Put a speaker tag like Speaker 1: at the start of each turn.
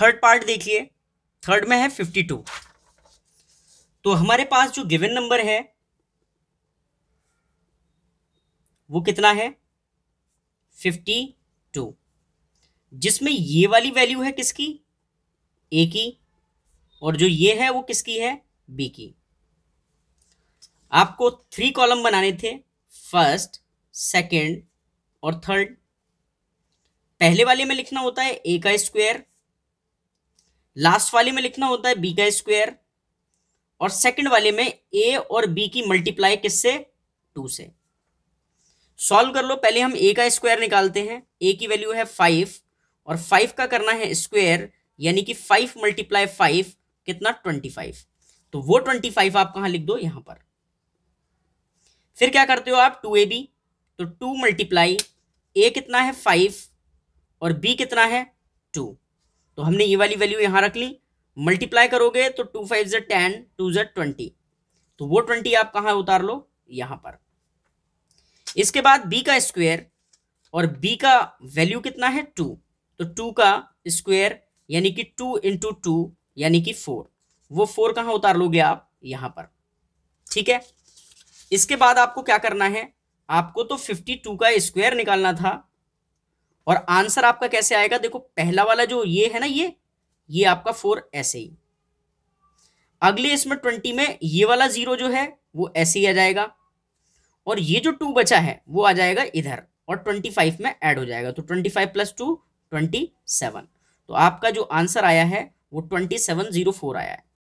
Speaker 1: third part देखिए third में है फिफ्टी टू तो हमारे पास जो गिवन नंबर है वो कितना है फिफ्टी टू जिसमें ये वाली वैल्यू है किसकी ए की और जो ये है वो किसकी है बी की आपको थ्री कॉलम बनाने थे फर्स्ट सेकंड और थर्ड पहले वाले में लिखना होता है ए का स्क्वायर लास्ट वाले में लिखना होता है बी का स्क्वायर और सेकंड वाले में ए और बी की मल्टीप्लाई किससे टू से सॉल्व कर लो पहले हम ए का स्क्वायर निकालते हैं ए की वैल्यू है फाइव और फाइव का करना है स्क्वायर यानी कि फाइव मल्टीप्लाई फाइव कितना ट्वेंटी फाइव तो वो ट्वेंटी फाइव आप कहां लिख दो यहां पर फिर क्या करते हो आप टू ए बी तो टू मल्टीप्लाई ए कितना है फाइव और बी कितना है टू तो हमने ये वाली वैल्यू यहाँ रख ली मल्टीप्लाई करोगे तो two five Z ten two Z twenty तो वो ट्वेंटी आप कहाँ उतार लो यहाँ पर इसके बाद बी का स्क्वेयर और बी का वैल्यू कितना है टू तो टू का स्क्वेयर यानी कि टू इंटू टू यानी कि फोर वो फोर कहाँ उतार लोगे आप यहाँ पर ठीक है इसके बाद आपको क्या करना है आपको तो फिफ्टी टू का स्क्वायर निकालना था और आंसर आपका कैसे आएगा देखो पहला वाला जो ये है ना ये ये आपका फोर ऐसे ही अगले इसमें ट्वेंटी में ये वाला जीरो जो है वो ऐसे ही आ जाएगा और ये जो टू बचा है वो आ जाएगा इधर और ट्वेंटी फाइव में ऐड हो जाएगा तो twenty five plus two twenty seven तो आपका जो आंसर आया है वो ट्वेंटी सेवन जीरो फोर आया है